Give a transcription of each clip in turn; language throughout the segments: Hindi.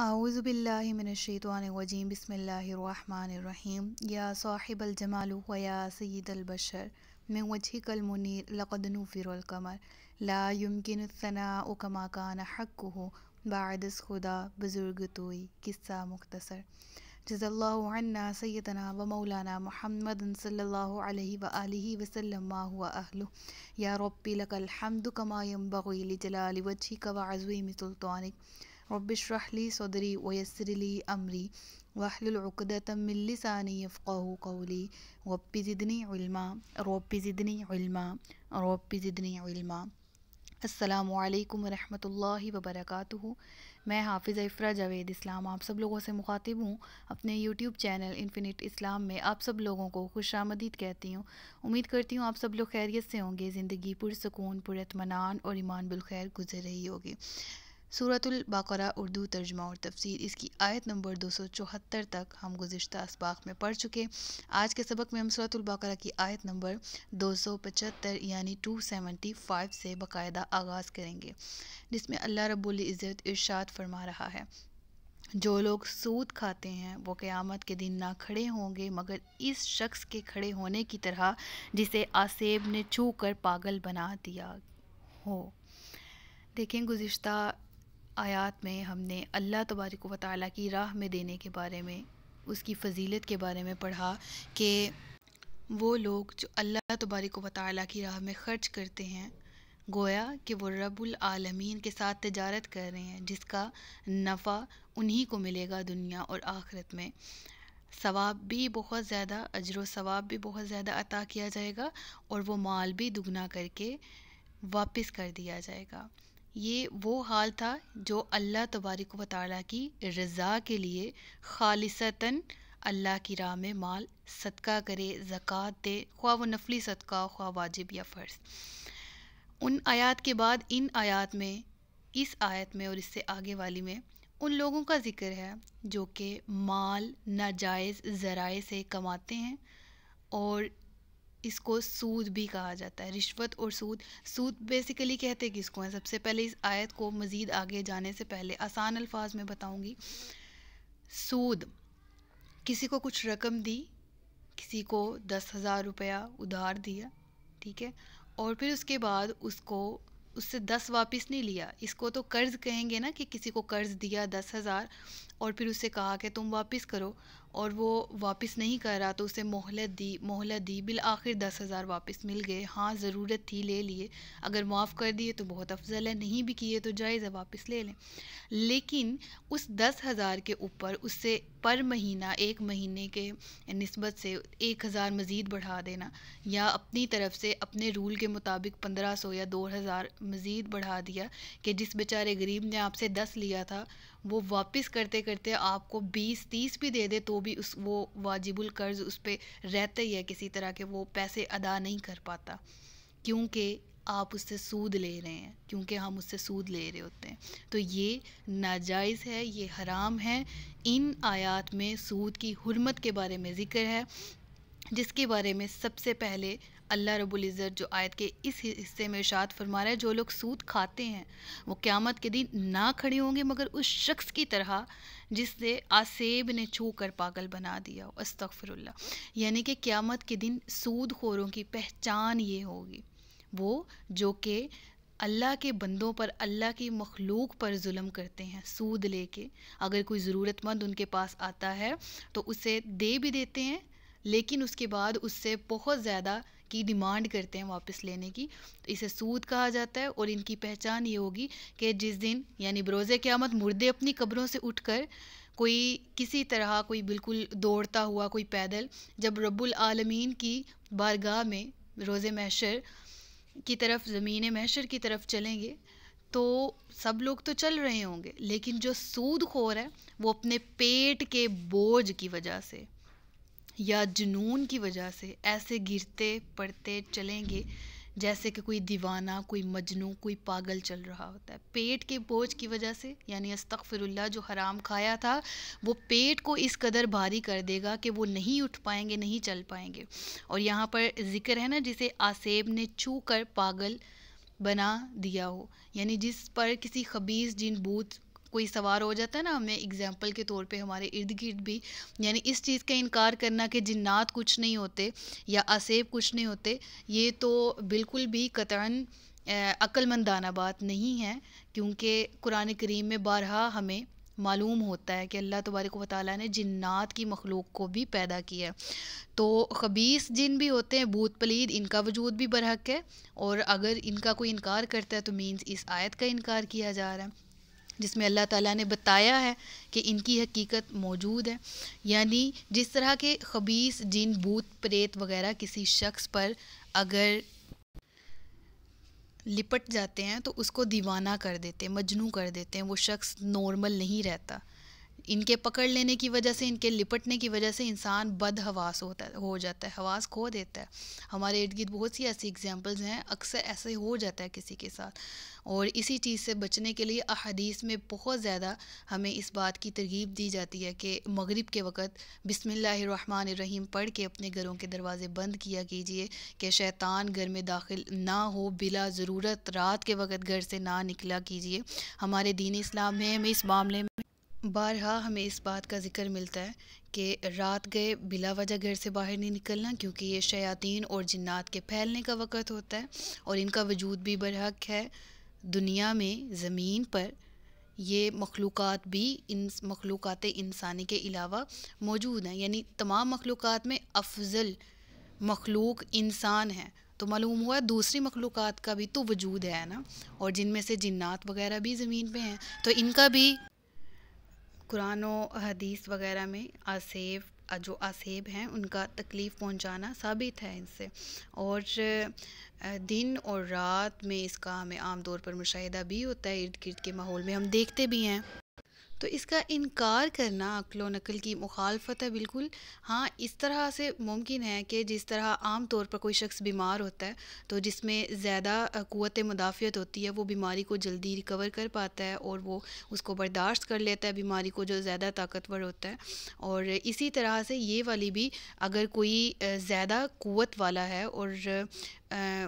أعوذ بالله من الشيطان الرجيم بسم الله الرحمن الرحيم يا صاحب الجمال ويا سيد البشر من وجهك المنير لقد نفر القمر لا يمكن الثناء كما كان حقه بعد خدا بزرگ توي قصة مختصر جزا الله عنا سيدنا ومولانا محمد صلى الله عليه وآله وسلم ما هو أهله يا ربي لك الحمد كما ينبغي لجلال وجهك وعزويم سلطانك रब शरहली सदरी वयसरली अमरी वाहलकदतम लिसानी यफ़ाह कौली रबी ज़िदनी इल्मा रबी ज़िदनी इल्मा रबी ज़िदनी इल्मा असलकम वरहमल वबरक मैं हाफिज़ इफ़रा जावेद इस्लाम आप सब लोगों से मुखातिब हूँ अपने यूट्यूब चैनल इन्फिनिट इस्लाम में आप सब लोगों को खुश आमदीद कहती हूँ उम्मीद करती हूँ आप सब लोग खैरियत से होंगे ज़िंदगी पुरसकून पुरतमनान और ईमान बिलखैर गुजर रही होगी सूरतुल्बाकरा उर्दू तर्जमा और तफसीर इसकी आयत नंबर 274 तक हम गुज्त इसबाक में पढ़ चुके आज के सबक में हम सूरतुल्बाकरा की आयत नंबर 275 यानी 275 से बाकायदा आगाज़ करेंगे जिसमें अल्लाह रब्बुल इज़्ज़त इरशाद फरमा रहा है जो लोग सूद खाते हैं वो क़यामत के दिन ना खड़े होंगे मगर इस शख्स के खड़े होने की तरह जिसे आसेब ने छू कर पागल बना दिया हो देखें गुज्त आयत में हमने अल्लाह तबारक व ताली की राह में देने के बारे में उसकी फ़जीलत के बारे में पढ़ा कि वो लोग जो अल्लाह तबारक व ताली की राह में ख़र्च करते हैं गोया कि वो रबुल आलमीन के साथ तजारत कर रहे हैं जिसका नफ़ा उन्हीं को मिलेगा दुनिया और आखरत में सवाब भी बहुत ज़्यादा अजर सवाब भी बहुत ज़्यादा अता किया जाएगा और वो माल भी दुगना करके वापस कर दिया जाएगा ये वो हाल था जो अल्लाह तबारक व ताली की रज़ा के लिए खालिसता अल्लाह की राह में माल सदका करे ज़क़़त दे ख्वा व नफली सदका ख्वा वाजिब या फ़र्ज़ उन आयात के बाद इन आयात में इस आयत में और इससे आगे वाली में उन लोगों का ज़िक्र है जो कि माल नाजायज़ ज़राए से कमाते हैं और इसको सूद भी कहा जाता है रिश्वत और सूद सूद बेसिकली कहते किसको हैं सबसे पहले इस आयत को मज़ीद आगे जाने से पहले आसान अल्फाज में बताऊँगी सूद किसी को कुछ रकम दी किसी को दस हज़ार रुपया उधार दिया ठीक है और फिर उसके बाद उसको उससे दस वापस नहीं लिया इसको तो कर्ज़ कहेंगे ना कि किसी को कर्ज़ दिया दस हज़ार और फिर उससे कहा कि तुम वापस करो और वो वापस नहीं कर रहा तो उसे मोहलत दी मोहलत दी बिल आखिर दस हज़ार वापस मिल गए हाँ ज़रूरत थी ले लिए अगर माफ़ कर दिए तो बहुत अफजल है नहीं भी किए तो जायज़ वापस ले लें लेकिन उस दस हज़ार के ऊपर उससे पर महीना एक महीने के नस्बत से एक हज़ार मज़ीद बढ़ा देना या अपनी तरफ से अपने रूल के मुताबिक पंद्रह सौ या दो हज़ार मज़ीद बढ़ा दिया कि जिस बेचारे गरीब ने आपसे दस लिया था वो वापस करते करते आपको बीस तीस भी दे दे तो भी उस वो वाजिबुल कर्ज़ उस पर रहते ही है किसी तरह के वो पैसे अदा नहीं कर पाता क्योंकि आप उससे सूद ले रहे हैं क्योंकि हम उससे सूद ले रहे होते हैं तो ये नाजायज़ है ये हराम है इन आयात में सूद की हरमत के बारे में ज़िक्र है जिसके बारे में सबसे पहले अल्लाह इज़्ज़त जो आयत के इस हिस्से में इशात फरमा रहा है जो लोग सूद खाते हैं वो क़्यामत के दिन ना खड़े होंगे मगर उस शख्स की तरह जिसने आसेब ने छू कर पागल बना दिया अस्तफ़िरल्ला यानी कि क़्यामत के दिन सूद खोरों की पहचान ये होगी वो जो कि अल्लाह के बंदों पर अल्लाह की मखलूक पर जुल्म करते हैं सूद लेके अगर कोई ज़रूरतमंद उनके पास आता है तो उसे दे भी देते हैं लेकिन उसके बाद उससे बहुत ज़्यादा की डिमांड करते हैं वापस लेने की तो इसे सूद कहा जाता है और इनकी पहचान ये होगी कि जिस दिन यानी बरोज़ क़्यामत मुर्दे अपनी कब्रों से उठकर कोई किसी तरह कोई बिल्कुल दौड़ता हुआ कोई पैदल जब रब्बुल आलमीन की बारगाह में रोज़ महशर की तरफ ज़मीन महशर की तरफ चलेंगे तो सब लोग तो चल रहे होंगे लेकिन जो सूद खोर है वो अपने पेट के बोझ की वजह से या जुनून की वजह से ऐसे गिरते पड़ते चलेंगे जैसे कि कोई दीवाना कोई मजनू कोई पागल चल रहा होता है पेट के बोझ की वजह से यानी अस्तफिरल्ला जो हराम खाया था वो पेट को इस कदर भारी कर देगा कि वो नहीं उठ पाएंगे नहीं चल पाएंगे और यहाँ पर ज़िक्र है ना जिसे आसेब ने छू कर पागल बना दिया हो यानी जिस पर किसी खबीस जिन बूत कोई सवार हो जाता है ना हमें एग्जाम्पल के तौर पे हमारे इर्द गिर्द भी यानी इस चीज़ का इनकार करना कि जिन्नात कुछ नहीं होते या असेब कुछ नहीं होते ये तो बिल्कुल भी कतन अक्लमंदाना बात नहीं है क्योंकि कुरान करीम में बारहा हमें मालूम होता है कि अल्लाह तबारक वाली ने जिन्नात की मखलूक को भी पैदा किया तो खबीस जिन भी होते हैं भूत पलीद इनका वजूद भी बरहक है और अगर इनका कोई इनकार करता है तो मीन्स इस आयत का इनकार किया जा रहा है जिसमें अल्लाह ताला ने बताया है कि इनकी हकीकत मौजूद है यानी जिस तरह के खबीस जिन भूत प्रेत वगैरह किसी शख्स पर अगर लिपट जाते हैं तो उसको दीवाना कर देते हैं मजनू कर देते हैं वो शख्स नॉर्मल नहीं रहता इनके पकड़ लेने की वजह से इनके लिपटने की वजह से इंसान बदहवास होता है हो जाता है हवास खो देता है हमारे इर्द गिर्द बहुत सी ऐसी एग्जाम्पल्स हैं अक्सर ऐसे हो जाता है किसी के साथ और इसी चीज़ से बचने के लिए अहदीस में बहुत ज़्यादा हमें इस बात की तरगीब दी जाती है कि मगरिब के वक़्त बिसमिल्ल रहीम पढ़ के अपने घरों के दरवाज़े बंद किया कीजिए कि शैतान घर में दाखिल ना हो बिला ज़रूरत रात के वक़्त घर से ना निकला कीजिए हमारे दीन इस्लाम में हमें इस मामले में बारहा हमें इस बात का जिक्र मिलता है कि रात गए बिला वजह घर से बाहर नहीं निकलना क्योंकि ये शयातीन और जिन्नात के फैलने का वक़्त होता है और इनका वजूद भी बरहक है दुनिया में ज़मीन पर ये मखलूक भी इन मखलूक इंसानी के अलावा मौजूद हैं यानी तमाम मखलूक में अफजल मखलूक इंसान है तो मालूम हुआ दूसरी मखलूक का भी तो वजूद है ना और जिनमें से जिन्नात वगैरह भी ज़मीन पे हैं तो इनका भी कुरान और हदीस वगैरह में आसेब जो आसेब हैं उनका तकलीफ़ पहुंचाना साबित है इनसे और दिन और रात में इसका हमें आम तौर पर मुशाह भी होता है इर्द गिर्द के माहौल में हम देखते भी हैं तो इसका इनकार करना अक्ल नकल की मुखालफत है बिल्कुल हाँ इस तरह से मुमकिन है कि जिस तरह आम तौर पर कोई शख्स बीमार होता है तो जिसमें ज़्यादा क़वत मुदाफ़त होती है वो बीमारी को जल्दी रिकवर कर पाता है और वो उसको बर्दाश्त कर लेता है बीमारी को जो ज़्यादा ताकतवर होता है और इसी तरह से ये वाली भी अगर कोई ज़्यादा क़वत वाला है और आ,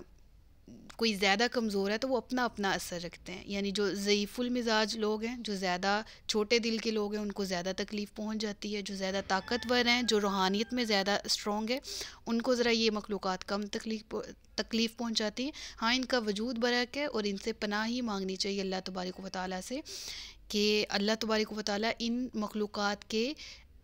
कोई ज़्यादा कमज़ोर है तो वो अपना अपना असर रखते हैं यानी जो ज़यीफ़ुल मिजाज लोग हैं जो ज़्यादा छोटे दिल के लोग हैं उनको ज़्यादा तकलीफ़ पहुंच जाती है जो ज़्यादा ताकतवर हैं जो रूहानियत में ज़्यादा स्ट्रॉन्ग है उनको ज़रा ये मखलूक कम तकलीफ तकलीफ़ पहुँच जाती हैं हाँ इनका वजूद बरक है और इनसे पनाह ही मांगनी चाहिए अल्लाह तबारक वाली से कि अल्लाह तबारक वाली इन मखलूक के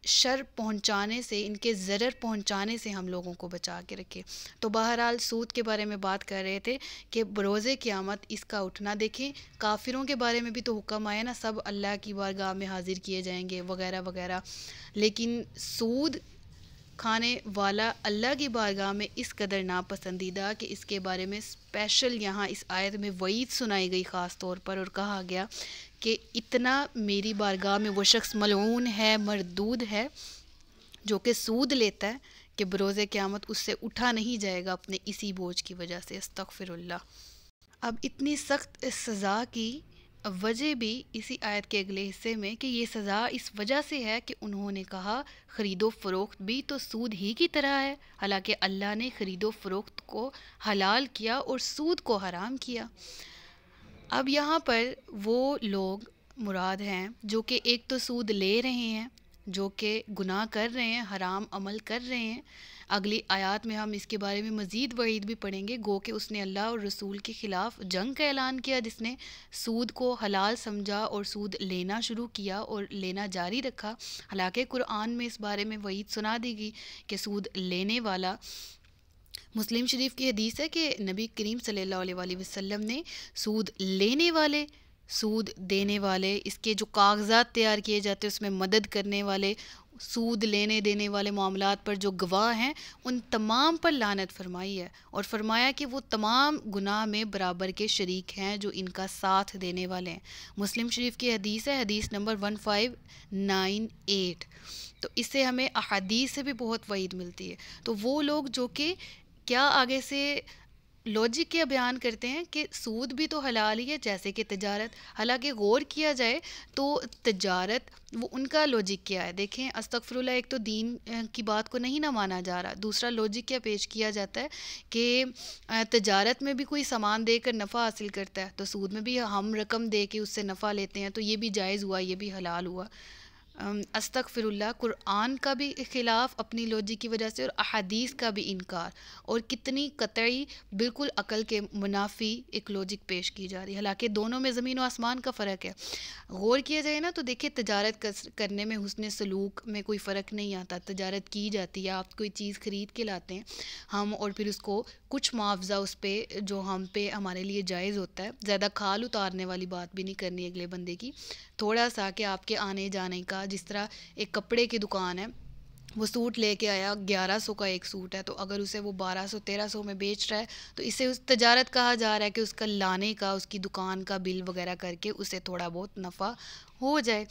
शर पहुंचाने से इनके ज़र पहुंचाने से हम लोगों को बचा के रखे तो बहरहाल सूद के बारे में बात कर रहे थे कि की क़्यामत इसका उठना देखें काफिरों के बारे में भी तो हुक्म आया ना सब अल्लाह की बारगाह में हाज़िर किए जाएंगे वगैरह वगैरह लेकिन सूद खाने वाला अल्लाह की बारगाह में इस कदर नापसंदीदा कि इसके बारे में स्पेशल यहाँ इस आयत में वईद सुनाई गई ख़ास तौर पर और कहा गया कि इतना मेरी बारगाह में वो शख्स मलून है मरदूद है जो कि सूद लेता है कि बरोज़ क़्यामत उससे उठा नहीं जाएगा अपने इसी बोझ की वजह से अस्तफ़िरल्ला अब इतनी सख्त इस सज़ा की वजह भी इसी आयत के अगले हिस्से में कि ये सज़ा इस वजह से है कि उन्होंने कहा ख़रीदो फ़रोख्त भी तो सूद ही की तरह है हालांकि अल्लाह ने ख़रीदो फ़रोख्त को हलाल किया और सूद को हराम किया अब यहाँ पर वो लोग मुराद हैं जो कि एक तो सूद ले रहे हैं जो कि गुनाह कर रहे हैं हराम अमल कर रहे हैं अगली आयत में हम इसके बारे में मज़ीद वईद भी पढ़ेंगे गो के उसने अल्लाह और रसूल के ख़िलाफ़ जंग का ऐलान किया जिसने सूद को हलाल समझा और सूद लेना शुरू किया और लेना जारी रखा हालांकि कुरान में इस बारे में वईद सुना दी गई कि सूद लेने वाला मुस्लिम शरीफ की हदीस है कि नबी करीम सलील वसम ने सूद लेने वाले सूद देने वाले इसके जो कागजात तैयार किए जाते हैं उसमें मदद करने वाले सूद लेने देने वाले मामला पर जो गवाह हैं उन तमाम पर लानत फरमाई है और फरमाया कि वो तमाम गुनाह में बराबर के शरीक हैं जो इनका साथ देने वाले हैं मुस्लिम शरीफ की हदीस है हदीस number one five nine eight तो इससे हमें अदीस से भी बहुत वईद मिलती है तो वो लोग जो कि क्या आगे से लॉजिक के बयान करते हैं कि सूद भी तो हलाल ही है जैसे कि तजारत हालांकि गौर किया जाए तो तजारत वो उनका लॉजिक क्या है देखें अस्तफ़रुल्ला एक तो दीन की बात को नहीं ना माना जा रहा दूसरा लॉजिक क्या पेश किया जाता है कि तजारत में भी कोई सामान देकर नफ़ा हासिल करता है तो सूद में भी हम रकम दे के उससे नफ़ा लेते हैं तो ये भी जायज़ हुआ ये भी हलाल हुआ अस्तक फ़िरुल्ला कुरान का भी ख़िलाफ़ अपनी लॉजिक की वजह से और अहादीस का भी इनकार और कितनी कतई बिल्कुल अकल के मुनाफी एक लॉजिक पेश की जा रही है हालांकि दोनों में ज़मीन और आसमान का फ़र्क है गौर किया जाए ना तो देखिए तजारत करने में हुसन सलूक में कोई फ़र्क नहीं आता तजारत की जाती है आप कोई चीज़ ख़रीद के लाते हैं हम और फिर उसको कुछ मुआवजा उस पर जो हम पे हमारे लिए जायज़ होता है ज़्यादा खाल उतारने वाली बात भी नहीं करनी अगले बंदे की थोड़ा सा कि आपके आने जाने का था जिस तरह एक कपड़े की दुकान है वो सूट लेके आया ग्यारह सौ का एक सूट है तो अगर उसे वो बारह सौ तेरह सौ में बेच रहा है तो इसे उस तजारत कहा जा रहा है कि उसका लाने का उसकी दुकान का बिल वगैरह करके उसे थोड़ा बहुत नफ़ा हो जाए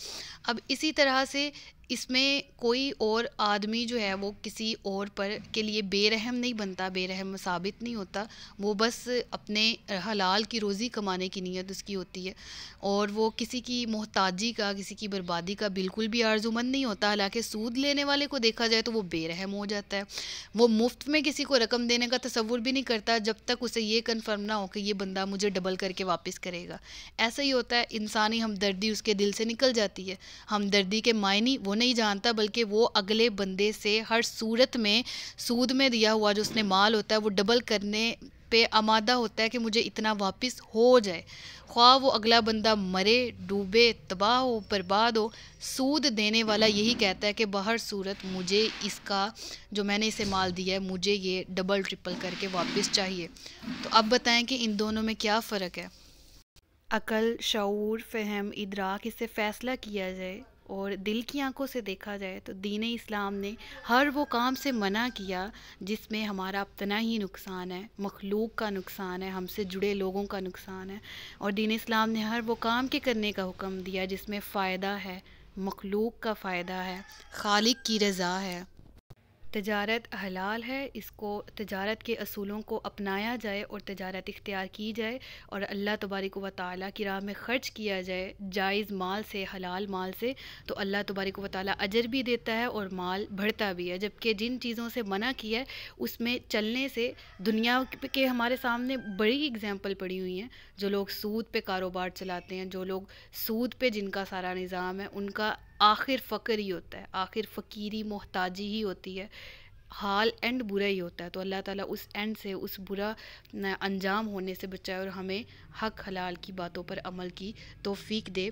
अब इसी तरह से इसमें कोई और आदमी जो है वो किसी और पर के लिए बेरहम नहीं बनता बेरहम साबित नहीं होता वो बस अपने हलाल की रोज़ी कमाने की नीयत उसकी होती है और वो किसी की मोहताजी का किसी की बर्बादी का बिल्कुल भी आर्ज़ुमंद नहीं होता हालांकि सूद लेने वाले को देखा जाए तो वो बेरहम हो जाता है वो मुफ्त में किसी को रकम देने का तस्वुर भी नहीं करता जब तक उसे ये कन्फर्म ना हो कि ये बंदा मुझे डबल करके वापस करेगा ऐसा ही होता है इंसानी हमदर्दी उसके दिल से निकल जाती है हमदर्दी के मायने वो नहीं जानता बल्कि वो अगले बंदे से हर सूरत में सूद में दिया हुआ जो उसने माल होता है वो डबल करने पे आमादा होता है कि मुझे इतना वापस हो जाए ख्वाह वो अगला बंदा मरे डूबे तबाह हो बर्बाद हो सूद देने वाला यही कहता है कि बाहर सूरत मुझे इसका जो मैंने इसे माल दिया है मुझे ये डबल ट्रिपल करके वापस चाहिए तो अब बताएं कि इन दोनों में क्या फ़र्क है अकल शूर फ़हम इदराक इससे फ़ैसला किया जाए और दिल की आंखों से देखा जाए तो दीन इस्लाम ने हर वो काम से मना किया जिसमें हमारा अपना ही नुकसान है मखलूक का नुकसान है हमसे जुड़े लोगों का नुकसान है और दीन इस्लाम ने हर वो काम के करने का हुक्म दिया जिसमें फ़ायदा है मखलूक का फ़ायदा है खालिक की रज़ा है तजारत हलाल है इसको तजारत के असूलों को अपनाया जाए और तजारत इख्तियार की जाए और अल्लाह तबारक व ताली की राह में ख़र्च किया जाए जायज़ माल से हलाल माल से तो अल्लाह तबारक व ताली अजर भी देता है और माल बढ़ता भी है जबकि जिन चीज़ों से मना किया है उसमें चलने से दुनिया के हमारे सामने बड़ी एग्ज़ाम्पल पड़ी हुई हैं जो लोग सूद पर कारोबार चलाते हैं जो लोग सूद पर जिनका सारा निज़ाम है उनका आखिर फ़क्र ही होता है आखिर फ़कीरी मोहताजी ही होती है हाल एंड बुरा ही होता है तो अल्लाह ताला उस एंड से उस बुरा अंजाम होने से बचाए और हमें हक हलाल की बातों पर अमल की तोफ़ी दे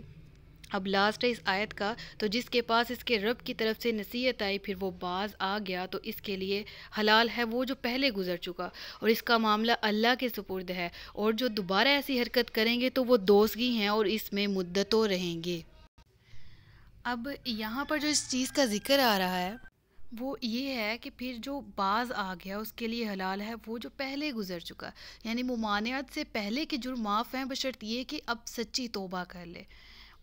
अब लास्ट है इस आयत का तो जिसके पास इसके रब की तरफ से नसीहत आई फिर वो बाज आ गया तो इसके लिए हलाल है वो जो पहले गुजर चुका और इसका मामला अल्लाह के सुपुर्द है और जो दोबारा ऐसी हरकत करेंगे तो वो दोषगी हैं और इसमें मुद्दतों रहेंगे अब यहाँ पर जो इस चीज़ का ज़िक्र आ रहा है वो ये है कि फिर जो बाज आ गया उसके लिए हलाल है वो जो पहले गुजर चुका यानी ममानियात से पहले के जुर्म माफ़ हैं बशर्त ये कि अब सच्ची तोबा कर ले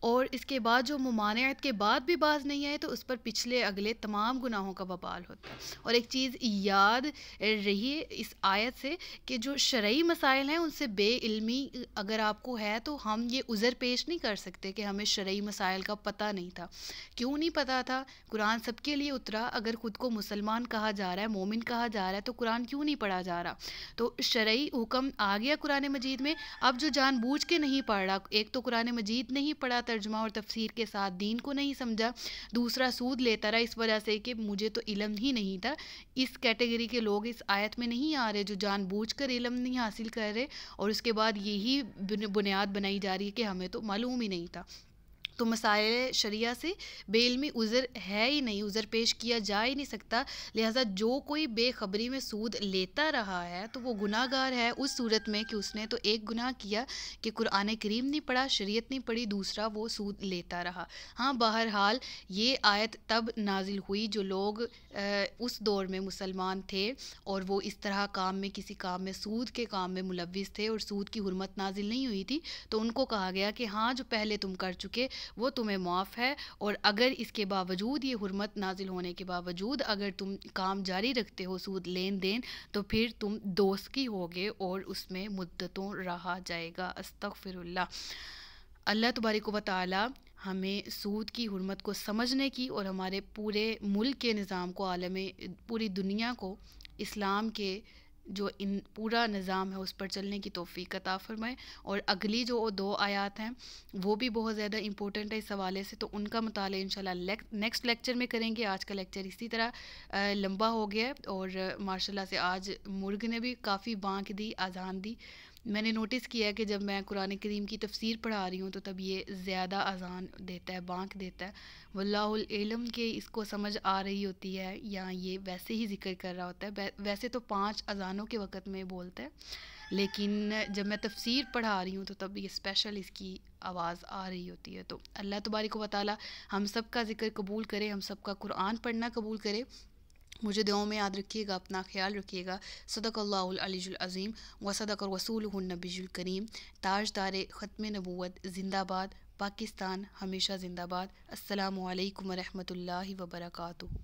और इसके बाद जो ममानियत के बाद भी बाज नहीं आए तो उस पर पिछले अगले तमाम गुनाहों का बबाल होता है और एक चीज़ याद रही इस आयत से कि जो शर्य मसाइल हैं उनसे बेइल्मी अगर आपको है तो हम ये उज़र पेश नहीं कर सकते कि हमें शर्य मसाइल का पता नहीं था क्यों नहीं पता था कुरान सबके लिए उतरा अगर ख़ुद को मुसलमान कहा जा रहा है मोमिन कहा जा रहा है तो कुरान क्यों नहीं पढ़ा जा रहा तो शर्य हुक्म आ गया कुरान मजीद में अब जो जानबूझ के नहीं पढ़ रहा एक तो कुरान मजीद नहीं पढ़ा तर्जमा और तफसीर के साथ दीन को नहीं समझा दूसरा सूद लेता रहा इस वजह से कि मुझे तो इलम ही नहीं था इस कैटेगरी के लोग इस आयत में नहीं आ रहे जो जानबूझ कर इलम नहीं हासिल कर रहे और उसके बाद यही बुनियाद बनाई जा रही है कि हमें तो मालूम ही नहीं था तो मसाइल शरिया से बेल में उज़र है ही नहीं उज़र पेश किया जा ही नहीं सकता लिहाजा जो कोई बेखबरी में सूद लेता रहा है तो वो गुनाहगार है उस सूरत में कि उसने तो एक गुनाह किया कि कुरान करीम नहीं पढ़ा शरीयत नहीं पढ़ी दूसरा वो सूद लेता रहा हाँ बहरहाल ये आयत तब नाजिल हुई जो लोग आ, उस दौर में मुसलमान थे और वो इस तरह काम में किसी काम में सूद के काम में मुलविस थे और सूद की हरमत नाजिल नहीं हुई थी तो उनको कहा गया कि हाँ जो पहले तुम कर चुके वो तुम्हें माफ़ है और अगर इसके बावजूद ये हरमत नाजिल होने के बावजूद अगर तुम काम जारी रखते हो सूद लेन देन तो फिर तुम दोस्ती होगे और उसमें मुद्दतों रहा जाएगा अस्तफ़िरल्ला अल्लाह तबारक व ताली हमें सूद की हरमत को समझने की और हमारे पूरे मुल्क के निज़ाम को आलम पूरी दुनिया को इस्लाम के जो इन पूरा निज़ाम है उस पर चलने की तोफ़ी कता फरमाए और अगली जो दो आयात हैं वो भी बहुत ज़्यादा इंपॉर्टेंट है इस हवाले से तो उनका मताल इन नेक्स्ट लेक्चर में करेंगे आज का लेक्चर इसी तरह लम्बा लंबा हो गया है और माशाल्लाह से आज मुर्ग ने भी काफ़ी बाँक दी आज़ान दी मैंने नोटिस किया कि जब मैं कुरान करीम की तफसीर पढ़ा रही हूँ तो तब ये ज़्यादा अजान देता है बाँक देता है वल्लाम के इसको समझ आ रही होती है या ये वैसे ही जिक्र कर रहा होता है वैसे तो पांच अजानों के वक़्त में बोलता है लेकिन जब मैं तफसीर पढ़ा रही हूँ तो तब ये स्पेशल इसकी आवाज़ आ रही होती है तो अल्लाह तबारिक वाली हम सब का ज़िक्र कबूल करे हम सब का कुरान पढ़ना कबूल करे मुझे दुआओं में याद रखिएगा अपना ख्याल रखिएगा सदक व सदक रसूल नबीजुलकरीम ताज दार ख़त्म नबूत ज़िंदाबाद पाकिस्तान हमेशा ज़िंदाबाद अल्लाम वरहमल वबरकू